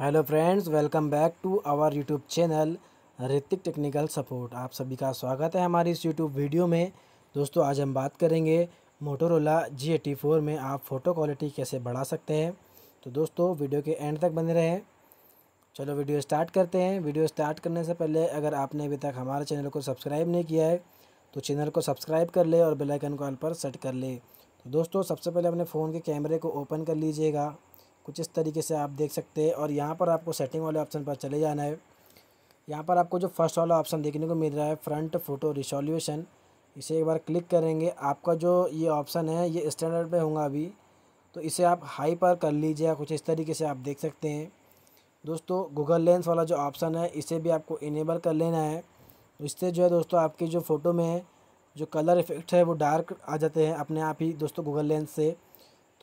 hello friends welcome back to our YouTube channel Hrithik technical support आप सभी का स्वागत है हमारी इस यूट्यूब वीडियो में दोस्तों आज हम बात करेंगे मोटोरोला जी एटी फोर में आप फ़ोटो क्वालिटी कैसे बढ़ा सकते हैं तो दोस्तों वीडियो के एंड तक बने रहें चलो वीडियो स्टार्ट करते हैं वीडियो स्टार्ट करने से पहले अगर आपने अभी तक हमारे चैनल को सब्सक्राइब नहीं किया है तो चैनल को सब्सक्राइब कर ले और बेलाइकन कॉल पर सेट कर ले तो दोस्तों सबसे पहले अपने फ़ोन के कैमरे को ओपन कर लीजिएगा कुछ इस तरीके से आप देख सकते हैं और यहाँ पर आपको सेटिंग वाले ऑप्शन पर चले जाना है यहाँ पर आपको जो फर्स्ट वाला ऑप्शन देखने को मिल रहा है फ्रंट फ़ोटो रिसोल्यूशन इसे एक बार क्लिक करेंगे आपका जो ये ऑप्शन है ये स्टैंडर्ड पे होगा अभी तो इसे आप हाई पर कर लीजिए कुछ इस तरीके से आप देख सकते हैं दोस्तों गूगल लेंस वाला जो ऑप्शन है इसे भी आपको इनेबल कर लेना है तो इससे जो है दोस्तों आपकी जो फ़ोटो में जो कलर इफ़ेक्ट है वो डार्क आ जाते हैं अपने आप ही दोस्तों गूगल लेंस से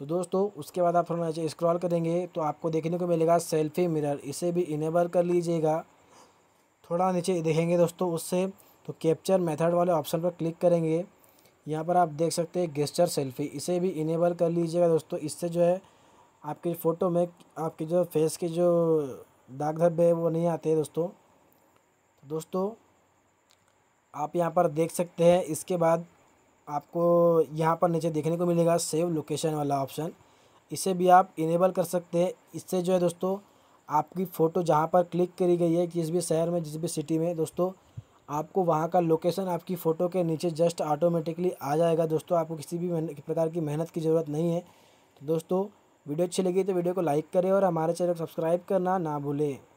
तो दोस्तों उसके बाद आप थोड़ा नीचे स्क्रॉल करेंगे तो आपको देखने को मिलेगा सेल्फी मिरर इसे भी इनेबल कर लीजिएगा थोड़ा नीचे देखेंगे दोस्तों उससे तो कैप्चर मेथड वाले ऑप्शन पर क्लिक करेंगे यहाँ पर आप देख सकते हैं गेस्चर सेल्फी इसे भी इनेबल कर लीजिएगा दोस्तों इससे जो है आपके फ़ोटो में आपके जो फेस के जो दाग धब्बे वो नहीं आते दोस्तों तो दोस्तों आप यहाँ पर देख सकते हैं इसके बाद आपको यहाँ पर नीचे देखने को मिलेगा सेव लोकेशन वाला ऑप्शन इसे भी आप इनेबल कर सकते हैं इससे जो है दोस्तों आपकी फ़ोटो जहाँ पर क्लिक करी गई है जिस भी शहर में जिस भी सिटी में दोस्तों आपको वहाँ का लोकेशन आपकी फ़ोटो के नीचे जस्ट ऑटोमेटिकली आ जाएगा दोस्तों आपको किसी भी प्रकार की मेहनत की ज़रूरत नहीं है तो दोस्तों वीडियो अच्छी लगी तो वीडियो को लाइक करें और हमारे चैनल को सब्सक्राइब करना ना भूलें